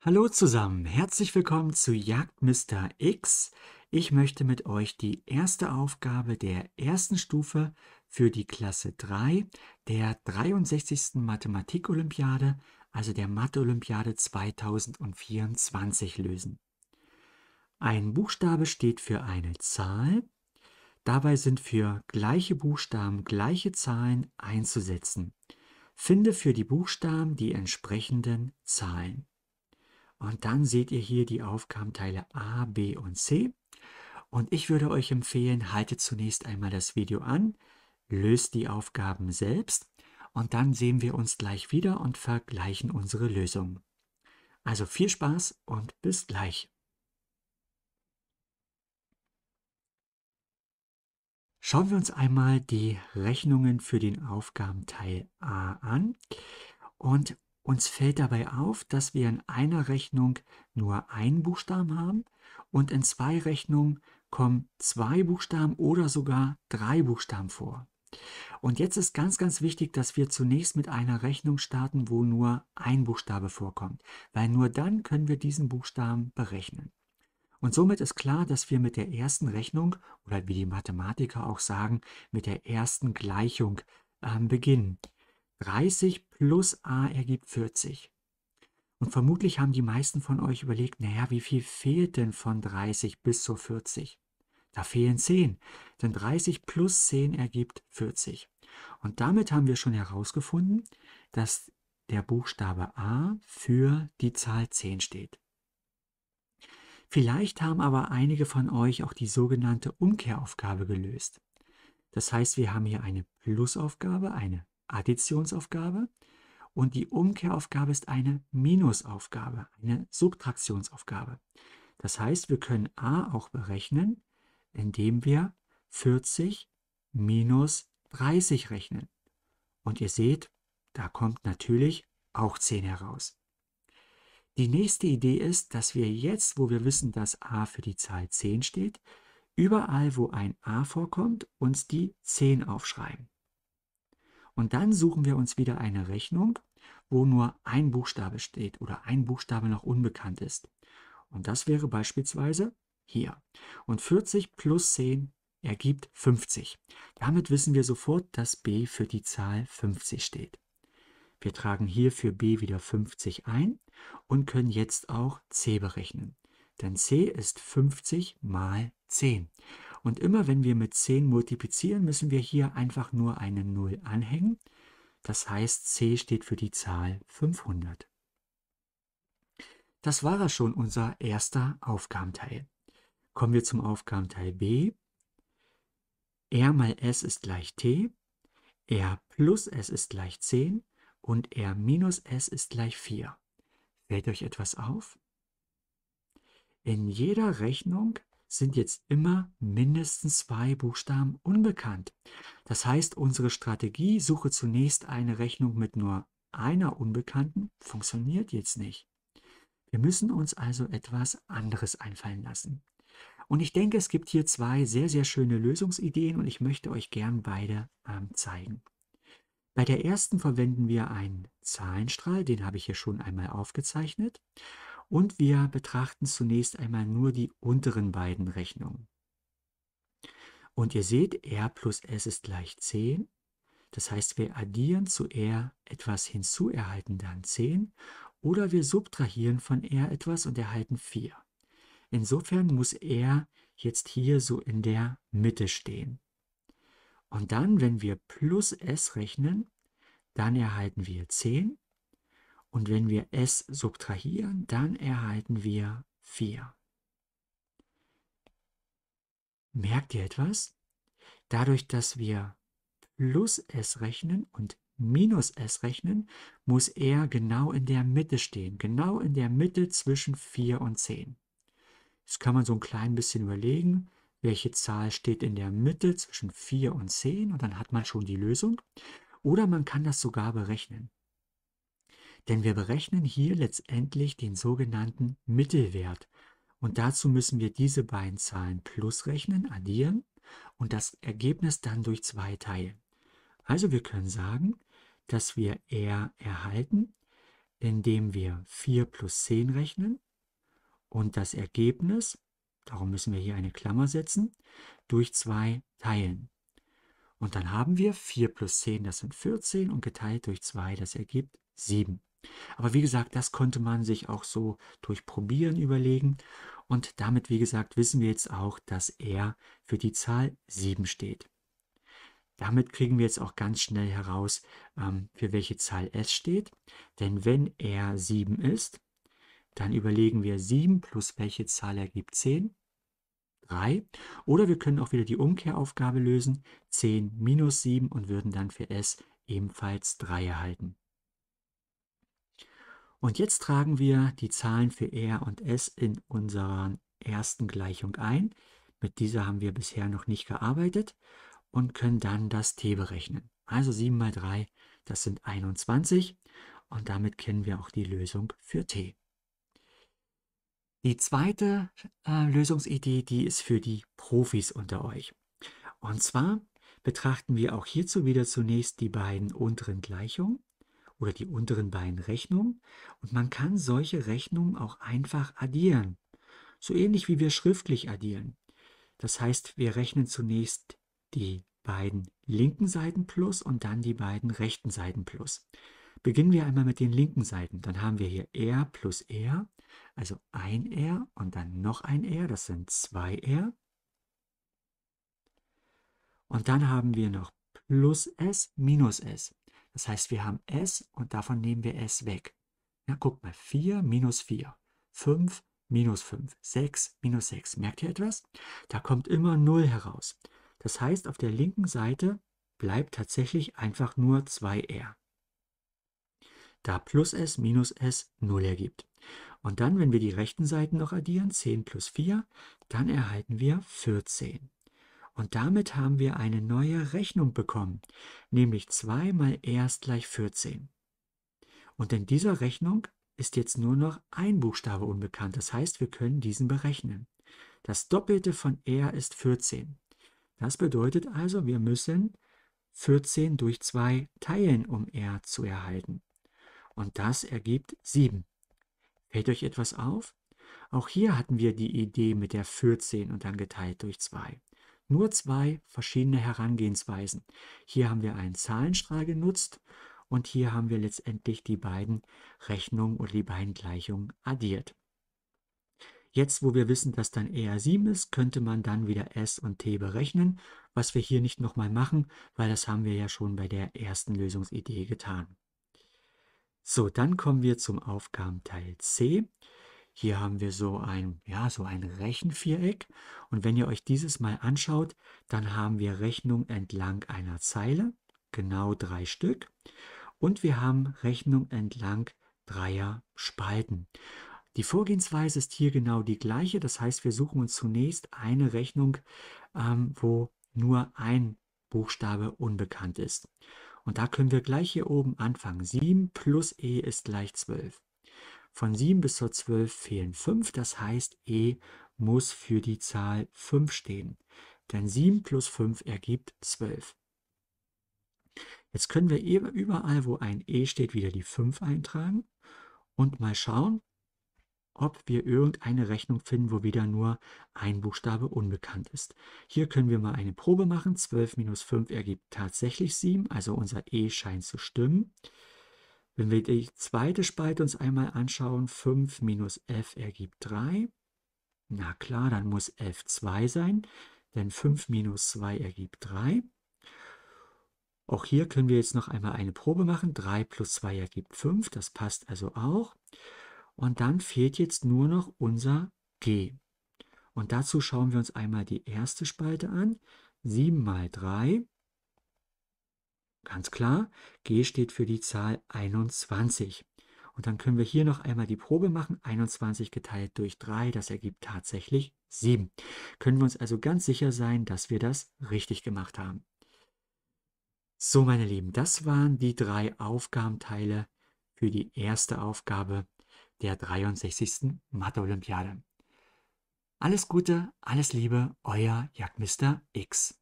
Hallo zusammen, herzlich willkommen zu Jagd Mr. X. Ich möchte mit euch die erste Aufgabe der ersten Stufe für die Klasse 3 der 63. Mathematik-Olympiade, also der Mathe-Olympiade 2024 lösen. Ein Buchstabe steht für eine Zahl. Dabei sind für gleiche Buchstaben gleiche Zahlen einzusetzen. Finde für die Buchstaben die entsprechenden Zahlen. Und dann seht ihr hier die Aufgabenteile A, B und C. Und ich würde euch empfehlen, haltet zunächst einmal das Video an, löst die Aufgaben selbst und dann sehen wir uns gleich wieder und vergleichen unsere Lösungen. Also viel Spaß und bis gleich. Schauen wir uns einmal die Rechnungen für den Aufgabenteil A an. Und uns fällt dabei auf, dass wir in einer Rechnung nur einen Buchstaben haben und in zwei Rechnungen kommen zwei Buchstaben oder sogar drei Buchstaben vor. Und jetzt ist ganz, ganz wichtig, dass wir zunächst mit einer Rechnung starten, wo nur ein Buchstabe vorkommt, weil nur dann können wir diesen Buchstaben berechnen. Und somit ist klar, dass wir mit der ersten Rechnung oder wie die Mathematiker auch sagen, mit der ersten Gleichung äh, beginnen. 30 plus a ergibt 40. Und vermutlich haben die meisten von euch überlegt, naja, wie viel fehlt denn von 30 bis zu 40? Da fehlen 10, denn 30 plus 10 ergibt 40. Und damit haben wir schon herausgefunden, dass der Buchstabe A für die Zahl 10 steht. Vielleicht haben aber einige von euch auch die sogenannte Umkehraufgabe gelöst. Das heißt, wir haben hier eine Plusaufgabe, eine Additionsaufgabe und die Umkehraufgabe ist eine Minusaufgabe, eine Subtraktionsaufgabe. Das heißt, wir können a auch berechnen, indem wir 40 minus 30 rechnen. Und ihr seht, da kommt natürlich auch 10 heraus. Die nächste Idee ist, dass wir jetzt, wo wir wissen, dass a für die Zahl 10 steht, überall, wo ein a vorkommt, uns die 10 aufschreiben. Und dann suchen wir uns wieder eine Rechnung, wo nur ein Buchstabe steht oder ein Buchstabe noch unbekannt ist. Und das wäre beispielsweise hier. Und 40 plus 10 ergibt 50. Damit wissen wir sofort, dass b für die Zahl 50 steht. Wir tragen hier für b wieder 50 ein und können jetzt auch c berechnen. Denn c ist 50 mal 10. Und immer wenn wir mit 10 multiplizieren, müssen wir hier einfach nur eine 0 anhängen. Das heißt, c steht für die Zahl 500. Das war schon unser erster Aufgabenteil. Kommen wir zum Aufgabenteil b. r mal s ist gleich t, r plus s ist gleich 10 und r minus s ist gleich 4. Fällt euch etwas auf? In jeder Rechnung sind jetzt immer mindestens zwei Buchstaben unbekannt. Das heißt, unsere Strategie, suche zunächst eine Rechnung mit nur einer Unbekannten, funktioniert jetzt nicht. Wir müssen uns also etwas anderes einfallen lassen. Und ich denke, es gibt hier zwei sehr, sehr schöne Lösungsideen und ich möchte euch gern beide ähm, zeigen. Bei der ersten verwenden wir einen Zahlenstrahl, den habe ich hier schon einmal aufgezeichnet. Und wir betrachten zunächst einmal nur die unteren beiden Rechnungen. Und ihr seht, r plus s ist gleich 10. Das heißt, wir addieren zu r etwas hinzu, erhalten dann 10. Oder wir subtrahieren von r etwas und erhalten 4. Insofern muss r jetzt hier so in der Mitte stehen. Und dann, wenn wir plus s rechnen, dann erhalten wir 10 und wenn wir s subtrahieren, dann erhalten wir 4. Merkt ihr etwas? Dadurch, dass wir plus s rechnen und minus s rechnen, muss er genau in der Mitte stehen, genau in der Mitte zwischen 4 und 10. Jetzt kann man so ein klein bisschen überlegen, welche Zahl steht in der Mitte zwischen 4 und 10 und dann hat man schon die Lösung. Oder man kann das sogar berechnen. Denn wir berechnen hier letztendlich den sogenannten Mittelwert. Und dazu müssen wir diese beiden Zahlen plus rechnen, addieren und das Ergebnis dann durch 2 teilen. Also wir können sagen, dass wir r erhalten, indem wir 4 plus 10 rechnen und das Ergebnis, darum müssen wir hier eine Klammer setzen, durch 2 teilen. Und dann haben wir 4 plus 10, das sind 14 und geteilt durch 2, das ergibt 7. Aber wie gesagt, das konnte man sich auch so durch Probieren überlegen. Und damit, wie gesagt, wissen wir jetzt auch, dass R für die Zahl 7 steht. Damit kriegen wir jetzt auch ganz schnell heraus, ähm, für welche Zahl S steht. Denn wenn R 7 ist, dann überlegen wir 7 plus welche Zahl ergibt 10? 3. Oder wir können auch wieder die Umkehraufgabe lösen, 10 minus 7 und würden dann für S ebenfalls 3 erhalten. Und jetzt tragen wir die Zahlen für R und S in unserer ersten Gleichung ein. Mit dieser haben wir bisher noch nicht gearbeitet und können dann das t berechnen. Also 7 mal 3, das sind 21 und damit kennen wir auch die Lösung für t. Die zweite äh, Lösungsidee, die ist für die Profis unter euch. Und zwar betrachten wir auch hierzu wieder zunächst die beiden unteren Gleichungen oder die unteren beiden Rechnungen und man kann solche Rechnungen auch einfach addieren. So ähnlich wie wir schriftlich addieren. Das heißt, wir rechnen zunächst die beiden linken Seiten plus und dann die beiden rechten Seiten plus. Beginnen wir einmal mit den linken Seiten. Dann haben wir hier R plus R, also ein R und dann noch ein R, das sind zwei R. Und dann haben wir noch plus S minus S. Das heißt, wir haben s und davon nehmen wir s weg. Ja, guck mal, 4 minus 4, 5 minus 5, 6 minus 6. Merkt ihr etwas? Da kommt immer 0 heraus. Das heißt, auf der linken Seite bleibt tatsächlich einfach nur 2r. Da plus s minus s 0 ergibt. Und dann, wenn wir die rechten Seiten noch addieren, 10 plus 4, dann erhalten wir 14. Und damit haben wir eine neue Rechnung bekommen, nämlich 2 mal erst gleich 14. Und in dieser Rechnung ist jetzt nur noch ein Buchstabe unbekannt. Das heißt, wir können diesen berechnen. Das Doppelte von r ist 14. Das bedeutet also, wir müssen 14 durch 2 teilen, um r zu erhalten. Und das ergibt 7. Fällt euch etwas auf? Auch hier hatten wir die Idee mit der 14 und dann geteilt durch 2 nur zwei verschiedene Herangehensweisen. Hier haben wir einen Zahlenstrahl genutzt und hier haben wir letztendlich die beiden Rechnungen oder die beiden Gleichungen addiert. Jetzt, wo wir wissen, dass dann eher 7 ist, könnte man dann wieder S und T berechnen, was wir hier nicht nochmal machen, weil das haben wir ja schon bei der ersten Lösungsidee getan. So, dann kommen wir zum Aufgabenteil C. Hier haben wir so ein, ja, so ein Rechenviereck. Und wenn ihr euch dieses mal anschaut, dann haben wir Rechnung entlang einer Zeile, genau drei Stück. Und wir haben Rechnung entlang dreier Spalten. Die Vorgehensweise ist hier genau die gleiche. Das heißt, wir suchen uns zunächst eine Rechnung, ähm, wo nur ein Buchstabe unbekannt ist. Und da können wir gleich hier oben anfangen. 7 plus e ist gleich 12. Von 7 bis zur 12 fehlen 5, das heißt e muss für die Zahl 5 stehen. Denn 7 plus 5 ergibt 12. Jetzt können wir überall, wo ein e steht, wieder die 5 eintragen und mal schauen, ob wir irgendeine Rechnung finden, wo wieder nur ein Buchstabe unbekannt ist. Hier können wir mal eine Probe machen. 12 minus 5 ergibt tatsächlich 7, also unser E scheint zu stimmen. Wenn wir die zweite Spalte uns einmal anschauen, 5 minus f ergibt 3. Na klar, dann muss f 2 sein, denn 5 minus 2 ergibt 3. Auch hier können wir jetzt noch einmal eine Probe machen. 3 plus 2 ergibt 5, das passt also auch. Und dann fehlt jetzt nur noch unser g. Und dazu schauen wir uns einmal die erste Spalte an. 7 mal 3 Ganz klar, G steht für die Zahl 21. Und dann können wir hier noch einmal die Probe machen. 21 geteilt durch 3, das ergibt tatsächlich 7. Können wir uns also ganz sicher sein, dass wir das richtig gemacht haben. So, meine Lieben, das waren die drei Aufgabenteile für die erste Aufgabe der 63. Mathe-Olympiade. Alles Gute, alles Liebe, euer Jagdmister X.